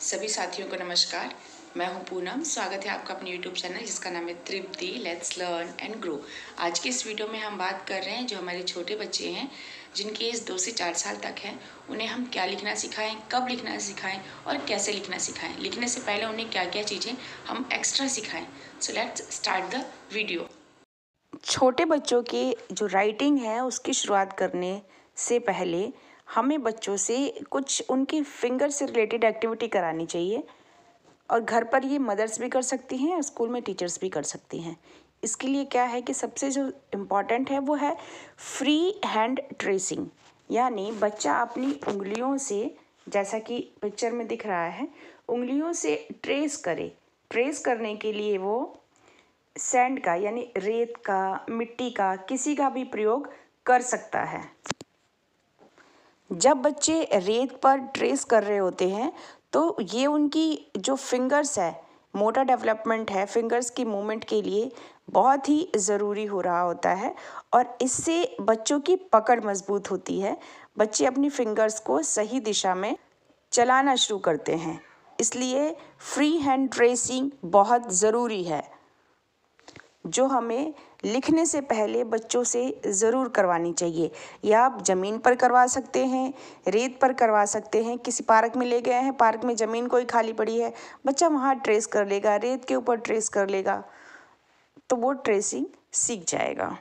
सभी साथियों को नमस्कार मैं हूं पूनम स्वागत है आपका अपने यूट्यूब चैनल जिसका नाम है Tripti let's learn and grow आज के इस वीडियो में हम बात कर रहे हैं जो हमारे छोटे बच्चे हैं जिनके एज दो से चार साल तक हैं उन्हें हम क्या लिखना सिखाएं कब लिखना सिखाएं और कैसे लिखना सिखाएं लिखने से पहले उन्हें क्या क्या चीज़ें हम एक्स्ट्रा सिखाएं so let's start the video छोटे बच्चों की जो राइटिंग है उसकी शुरुआत करने से पहले हमें बच्चों से कुछ उनकी फिंगर से रिलेटेड एक्टिविटी करानी चाहिए और घर पर ये मदर्स भी कर सकती हैं स्कूल में टीचर्स भी कर सकती हैं इसके लिए क्या है कि सबसे जो इम्पॉर्टेंट है वो है फ्री हैंड ट्रेसिंग यानी बच्चा अपनी उंगलियों से जैसा कि पिक्चर में दिख रहा है उंगलियों से ट्रेस करे ट्रेस करने के लिए वो सैंड का यानी रेत का मिट्टी का किसी का भी प्रयोग कर सकता है जब बच्चे रेत पर ट्रेस कर रहे होते हैं तो ये उनकी जो फिंगर्स है मोटर डेवलपमेंट है फिंगर्स की मूवमेंट के लिए बहुत ही ज़रूरी हो रहा होता है और इससे बच्चों की पकड़ मजबूत होती है बच्चे अपनी फिंगर्स को सही दिशा में चलाना शुरू करते हैं इसलिए फ्री हैंड ट्रेसिंग बहुत ज़रूरी है जो हमें लिखने से पहले बच्चों से ज़रूर करवानी चाहिए या आप ज़मीन पर करवा सकते हैं रेत पर करवा सकते हैं किसी पार्क में ले गए हैं पार्क में ज़मीन कोई खाली पड़ी है बच्चा वहाँ ट्रेस कर लेगा रेत के ऊपर ट्रेस कर लेगा तो वो ट्रेसिंग सीख जाएगा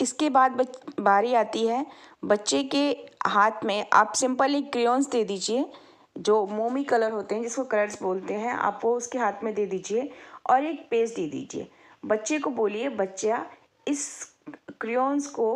इसके बाद बच बारी आती है बच्चे के हाथ में आप सिंपल एक क्रियोन्स दे दीजिए जो मोमी कलर होते हैं जिसको कलर्स बोलते हैं आप वो उसके हाथ में दे दीजिए और एक पेज दे दीजिए बच्चे को बोलिए बच्चा इस क्रियोन्स को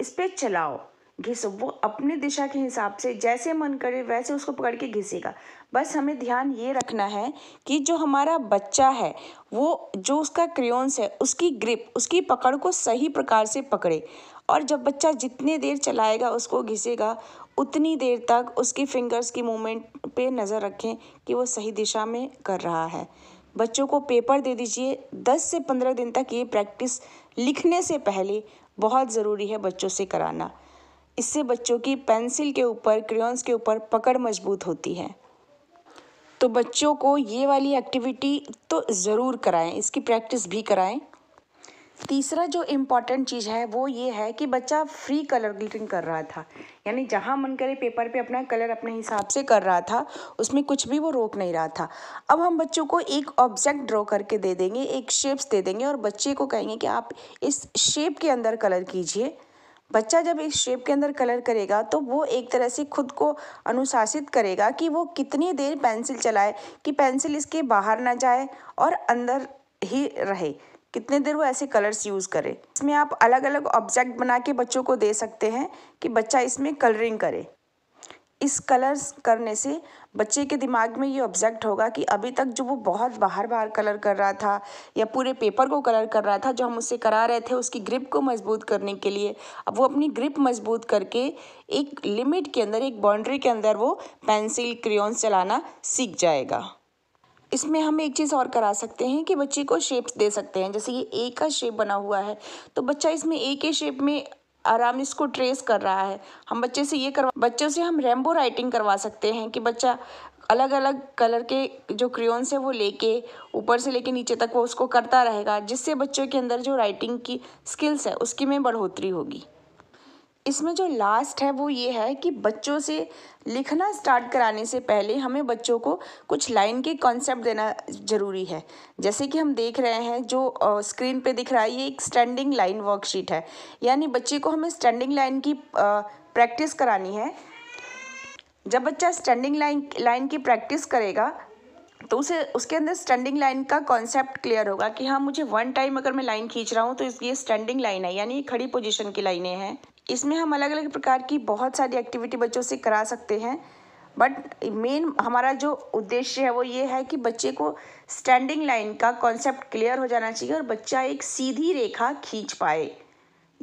इस पर चलाओ घिसो वो अपनी दिशा के हिसाब से जैसे मन करे वैसे उसको पकड़ के घिसेगा बस हमें ध्यान ये रखना है कि जो हमारा बच्चा है वो जो उसका क्रियोन्स है उसकी ग्रिप उसकी पकड़ को सही प्रकार से पकड़े और जब बच्चा जितने देर चलाएगा उसको घिसेगा उतनी देर तक उसकी फिंगर्स की मूवमेंट पे नज़र रखें कि वो सही दिशा में कर रहा है बच्चों को पेपर दे दीजिए दस से पंद्रह दिन तक ये प्रैक्टिस लिखने से पहले बहुत ज़रूरी है बच्चों से कराना इससे बच्चों की पेंसिल के ऊपर क्रेयॉन्स के ऊपर पकड़ मजबूत होती है तो बच्चों को ये वाली एक्टिविटी तो ज़रूर कराएं इसकी प्रैक्टिस भी कराएं तीसरा जो इम्पॉर्टेंट चीज़ है वो ये है कि बच्चा फ्री कलर ग्लिटिंग कर रहा था यानी जहाँ मन करे पेपर पे अपना कलर अपने हिसाब से कर रहा था उसमें कुछ भी वो रोक नहीं रहा था अब हम बच्चों को एक ऑब्जेक्ट ड्रॉ करके दे देंगे एक शेप्स दे देंगे और बच्चे को कहेंगे कि आप इस शेप के अंदर कलर कीजिए बच्चा जब इस शेप के अंदर कलर करेगा तो वो एक तरह से खुद को अनुशासित करेगा कि वो कितनी देर पेंसिल चलाए कि पेंसिल इसके बाहर ना जाए और अंदर ही रहे कितने देर वो ऐसे कलर्स यूज़ करे इसमें आप अलग अलग ऑब्जेक्ट बना के बच्चों को दे सकते हैं कि बच्चा इसमें कलरिंग करे इस कलर्स करने से बच्चे के दिमाग में ये ऑब्जेक्ट होगा कि अभी तक जो वो बहुत बाहर बाहर कलर कर रहा था या पूरे पेपर को कलर कर रहा था जो हम उससे करा रहे थे उसकी ग्रिप को मजबूत करने के लिए अब वो अपनी ग्रिप मजबूत करके एक लिमिट के अंदर एक बाउंड्री के अंदर वो पेंसिल क्रियोन चलाना सीख जाएगा इसमें हम एक चीज़ और करा सकते हैं कि बच्चे को शेप्स दे सकते हैं जैसे ये ए का शेप बना हुआ है तो बच्चा इसमें ए के शेप में आराम इसको ट्रेस कर रहा है हम बच्चे से ये करवा बच्चों से हम रेम्बो राइटिंग करवा सकते हैं कि बच्चा अलग अलग कलर के जो क्रियोन है वो लेके ऊपर से लेके नीचे तक वो उसको करता रहेगा जिससे बच्चों के अंदर जो राइटिंग की स्किल्स है उसकी में बढ़ोतरी होगी इसमें जो लास्ट है वो ये है कि बच्चों से लिखना स्टार्ट कराने से पहले हमें बच्चों को कुछ लाइन के कॉन्सेप्ट देना ज़रूरी है जैसे कि हम देख रहे हैं जो स्क्रीन पे दिख रहा है ये एक स्टैंडिंग लाइन वर्कशीट है यानी बच्चे को हमें स्टैंडिंग लाइन की प्रैक्टिस करानी है जब बच्चा स्टैंडिंग लाइन लाइन की प्रैक्टिस करेगा तो उसे उसके अंदर स्टैंडिंग लाइन का कॉन्सेप्ट क्लियर होगा कि हाँ मुझे वन टाइम अगर मैं लाइन खींच रहा हूँ तो ये स्टैंडिंग लाइन है यानी खड़ी पोजीशन की लाइनें हैं इसमें हम अलग अलग प्रकार की बहुत सारी एक्टिविटी बच्चों से करा सकते हैं बट मेन हमारा जो उद्देश्य है वो ये है कि बच्चे को स्टैंडिंग लाइन का कॉन्सेप्ट क्लियर हो जाना चाहिए और बच्चा एक सीधी रेखा खींच पाए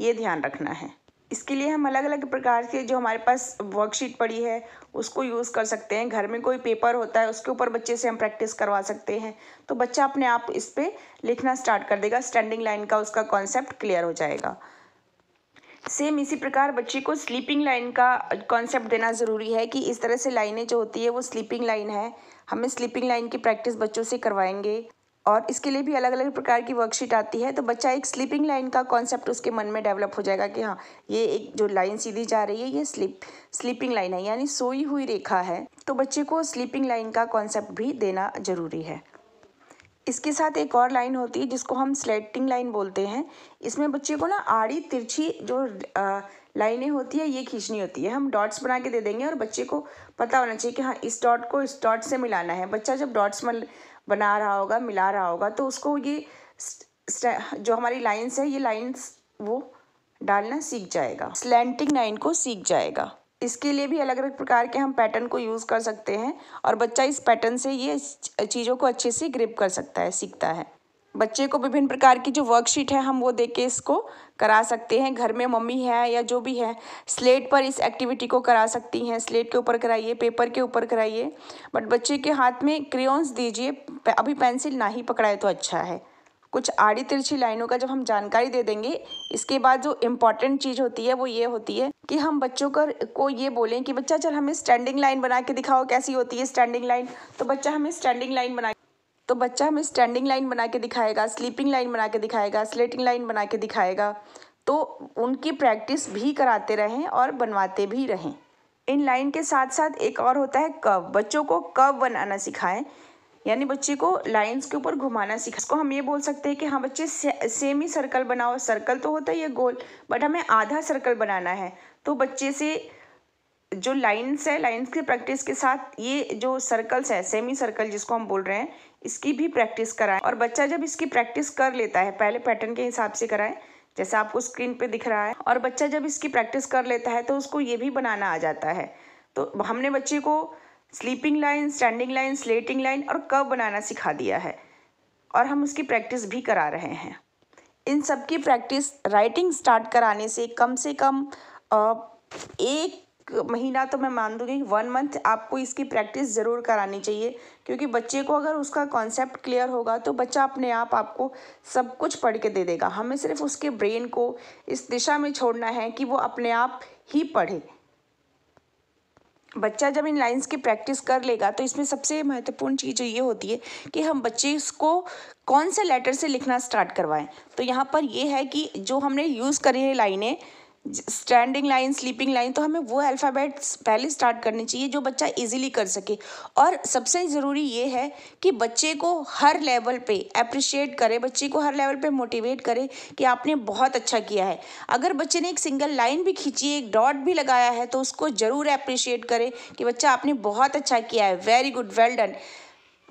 ये ध्यान रखना है इसके लिए हम अलग अलग प्रकार के जो हमारे पास वर्कशीट पड़ी है उसको यूज़ कर सकते हैं घर में कोई पेपर होता है उसके ऊपर बच्चे से हम प्रैक्टिस करवा सकते हैं तो बच्चा अपने आप इस पर लिखना स्टार्ट कर देगा स्टैंडिंग लाइन का उसका कॉन्सेप्ट क्लियर हो जाएगा सेम इसी प्रकार बच्चे को स्लीपिंग लाइन का कॉन्सेप्ट देना ज़रूरी है कि इस तरह से लाइनें जो होती है वो स्लीपिंग लाइन है हमें स्लीपिंग लाइन की प्रैक्टिस बच्चों से करवाएंगे और इसके लिए भी अलग अलग प्रकार की वर्कशीट आती है तो बच्चा एक स्लीपिंग लाइन का कॉन्सेप्ट उसके मन में डेवलप हो जाएगा कि हाँ ये एक जो लाइन सीधी जा रही है ये स्लीप स्लीपिंग लाइन है यानी सोई हुई रेखा है तो बच्चे को स्लीपिंग लाइन का कॉन्सेप्ट भी देना जरूरी है इसके साथ एक और लाइन होती है जिसको हम स्लेटिंग लाइन बोलते हैं इसमें बच्चे को ना आड़ी तिरछी जो लाइनें होती है ये खींचनी होती है हम डॉट्स बना के दे देंगे और बच्चे को पता होना चाहिए कि हाँ इस डॉट को इस डॉट से मिलाना है बच्चा जब डॉट्स बना रहा होगा मिला रहा होगा तो उसको ये जो हमारी लाइन्स है ये लाइन्स वो डालना सीख जाएगा स्लेंटिंग लाइन को सीख जाएगा इसके लिए भी अलग अलग प्रकार के हम पैटर्न को यूज़ कर सकते हैं और बच्चा इस पैटर्न से ये चीज़ों को अच्छे से ग्रिप कर सकता है सीखता है बच्चे को विभिन्न प्रकार की जो वर्कशीट है हम वो दे के इसको करा सकते हैं घर में मम्मी है या जो भी है स्लेट पर इस एक्टिविटी को करा सकती हैं स्लेट के ऊपर कराइए पेपर के ऊपर कराइए बट बच्चे के हाथ में क्रेयॉन्स दीजिए अभी पेंसिल ना ही पकड़ाए तो अच्छा है कुछ आड़ी तिरछी लाइनों का जब हम जानकारी दे देंगे इसके बाद जो इम्पॉर्टेंट चीज़ होती है वो ये होती है कि हम बच्चों कर को ये बोलें कि बच्चा चल हमें स्टैंडिंग लाइन बना के दिखाओ कैसी होती है स्टैंडिंग लाइन तो बच्चा हमें स्टैंडिंग लाइन बना तो बच्चा हमें स्टैंडिंग लाइन बना के दिखाएगा स्लीपिंग लाइन बना के दिखाएगा स्लेटिंग लाइन बना के दिखाएगा तो उनकी प्रैक्टिस भी कराते रहें और बनवाते भी रहें इन लाइन के साथ साथ एक और होता है कव बच्चों को कव बनाना सिखाएं यानी बच्चे को लाइंस के ऊपर घुमाना सीखा इसको हम ये बोल सकते हैं कि हाँ बच्चे से, सेमी सर्कल बनाओ सर्कल तो होता है ये गोल बट हमें आधा सर्कल बनाना है तो बच्चे से जो लाइंस है लाइंस की प्रैक्टिस के साथ ये जो सर्कल्स है सेमी सर्कल जिसको हम बोल रहे हैं इसकी भी प्रैक्टिस कराएं और बच्चा जब इसकी प्रैक्टिस कर लेता है पहले पैटर्न के हिसाब से कराएं जैसे आपको स्क्रीन पे दिख रहा है और बच्चा जब इसकी प्रैक्टिस कर लेता है तो उसको ये भी बनाना आ जाता है तो हमने बच्चे को sleeping line standing line slanting line और कर्व बनाना सिखा दिया है और हम उसकी प्रैक्टिस भी करा रहे हैं इन सब की प्रैक्टिस राइटिंग स्टार्ट कराने से कम से कम एक महीना तो मैं मान दूंगी वन मंथ आपको इसकी प्रैक्टिस ज़रूर करानी चाहिए क्योंकि बच्चे को अगर उसका कॉन्सेप्ट क्लियर होगा तो बच्चा अपने आप आपको सब कुछ पढ़ के दे देगा हमें सिर्फ उसके ब्रेन को इस दिशा में छोड़ना है कि वो अपने आप ही पढ़े बच्चा जब इन लाइंस की प्रैक्टिस कर लेगा तो इसमें सबसे महत्वपूर्ण चीज़ ये होती है कि हम बच्चे इसको कौन से लेटर से लिखना स्टार्ट करवाएं तो यहाँ पर ये है कि जो हमने यूज़ करी है लाइनें स्टैंडिंग लाइन स्लीपिंग लाइन तो हमें वो अल्फ़ाबेट्स पहले स्टार्ट करने चाहिए जो बच्चा इजीली कर सके और सबसे ज़रूरी ये है कि बच्चे को हर लेवल पे अप्रिशिएट करे बच्चे को हर लेवल पे मोटिवेट करे कि आपने बहुत अच्छा किया है अगर बच्चे ने एक सिंगल लाइन भी खींची एक डॉट भी लगाया है तो उसको ज़रूर अप्रिशिएट करें कि बच्चा आपने बहुत अच्छा किया है वेरी गुड वेल डन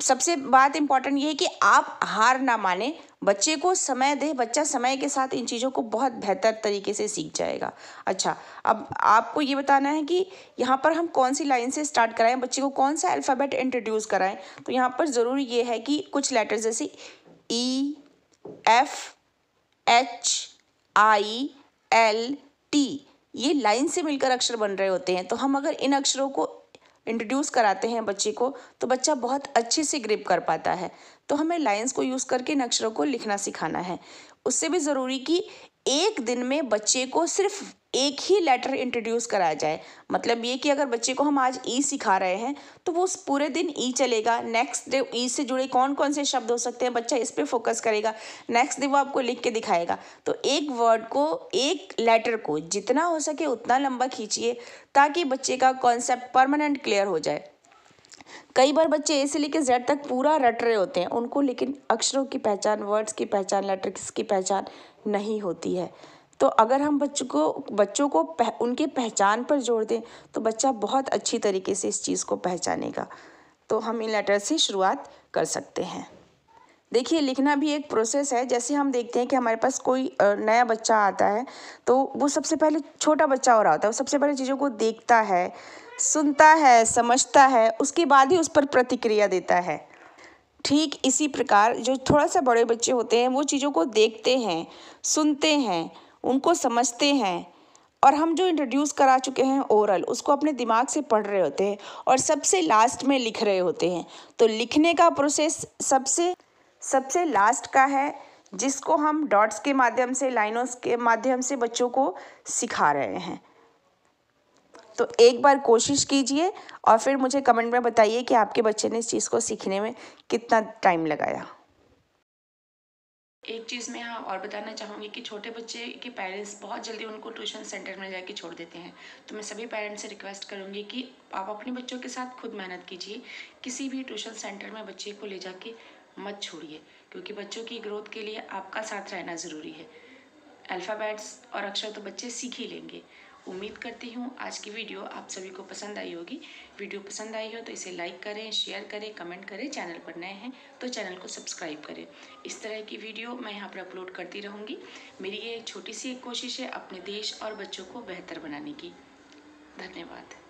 सबसे बात इम्पॉर्टेंट ये है कि आप हार ना माने बच्चे को समय दे बच्चा समय के साथ इन चीज़ों को बहुत बेहतर तरीके से सीख जाएगा अच्छा अब आपको ये बताना है कि यहाँ पर हम कौन सी लाइन से स्टार्ट कराएं बच्चे को कौन सा अल्फ़ाबेट इंट्रोड्यूस कराएं तो यहाँ पर जरूरी ये है कि कुछ लेटर्स जैसे E F H I L T ये लाइन से मिलकर अक्षर बन रहे होते हैं तो हम अगर इन अक्षरों को इंट्रोड्यूस कराते हैं बच्चे को तो बच्चा बहुत अच्छे से ग्रिप कर पाता है तो हमें लाइंस को यूज़ करके इन अक्षरों को लिखना सिखाना है उससे भी ज़रूरी कि एक दिन में बच्चे को सिर्फ एक ही लेटर इंट्रोड्यूस कराया जाए मतलब ये कि अगर बच्चे को हम आज ई e सिखा रहे हैं तो वो उस पूरे दिन ई e चलेगा नेक्स्ट डे ई से जुड़े कौन कौन से शब्द हो सकते हैं बच्चा इस पर फोकस करेगा नेक्स्ट डे वो आपको लिख के दिखाएगा तो एक वर्ड को एक लेटर को जितना हो सके उतना लंबा खींचिए ताकि बच्चे का कॉन्सेप्ट परमानेंट क्लियर हो जाए कई बार बच्चे ए से लेकर जेड तक पूरा रट रहे होते हैं उनको लेकिन अक्षरों की पहचान वर्ड्स की पहचान लेटर्स की पहचान नहीं होती है तो अगर हम बच्चों को बच्चों को पह, उनके पहचान पर जोड़ दें तो बच्चा बहुत अच्छी तरीके से इस चीज़ को पहचानेगा तो हम इन लेटर से शुरुआत कर सकते हैं देखिए लिखना भी एक प्रोसेस है जैसे हम देखते हैं कि हमारे पास कोई नया बच्चा आता है तो वो सबसे पहले छोटा बच्चा हो रहा होता है वो सबसे पहले चीज़ों को देखता है सुनता है समझता है उसके बाद ही उस पर प्रतिक्रिया देता है ठीक इसी प्रकार जो थोड़ा सा बड़े बच्चे होते हैं वो चीज़ों को देखते हैं सुनते हैं उनको समझते हैं और हम जो इंट्रोड्यूस करा चुके हैं ओरल उसको अपने दिमाग से पढ़ रहे होते हैं और सबसे लास्ट में लिख रहे होते हैं तो लिखने का प्रोसेस सबसे सबसे लास्ट का है जिसको हम डॉट्स के माध्यम से लाइनों के माध्यम से बच्चों को सिखा रहे हैं तो एक बार कोशिश कीजिए और फिर मुझे कमेंट में बताइए कि आपके बच्चे ने इस चीज़ को सीखने में कितना टाइम लगाया एक चीज़ मैं यहाँ और बताना चाहूँगी कि छोटे बच्चे के पेरेंट्स बहुत जल्दी उनको ट्यूशन सेंटर में जाके छोड़ देते हैं तो मैं सभी पेरेंट्स से रिक्वेस्ट करूँगी कि आप अपने बच्चों के साथ खुद मेहनत कीजिए किसी भी ट्यूशन सेंटर में बच्चे को ले जाके मत छोड़िए क्योंकि बच्चों की ग्रोथ के लिए आपका साथ रहना ज़रूरी है अल्फ़ाबेट्स और अक्षर तो बच्चे सीख ही लेंगे उम्मीद करती हूँ आज की वीडियो आप सभी को पसंद आई होगी वीडियो पसंद आई हो तो इसे लाइक करें शेयर करें कमेंट करें चैनल पर नए हैं तो चैनल को सब्सक्राइब करें इस तरह की वीडियो मैं यहाँ पर अपलोड करती रहूँगी मेरी ये छोटी सी एक कोशिश है अपने देश और बच्चों को बेहतर बनाने की धन्यवाद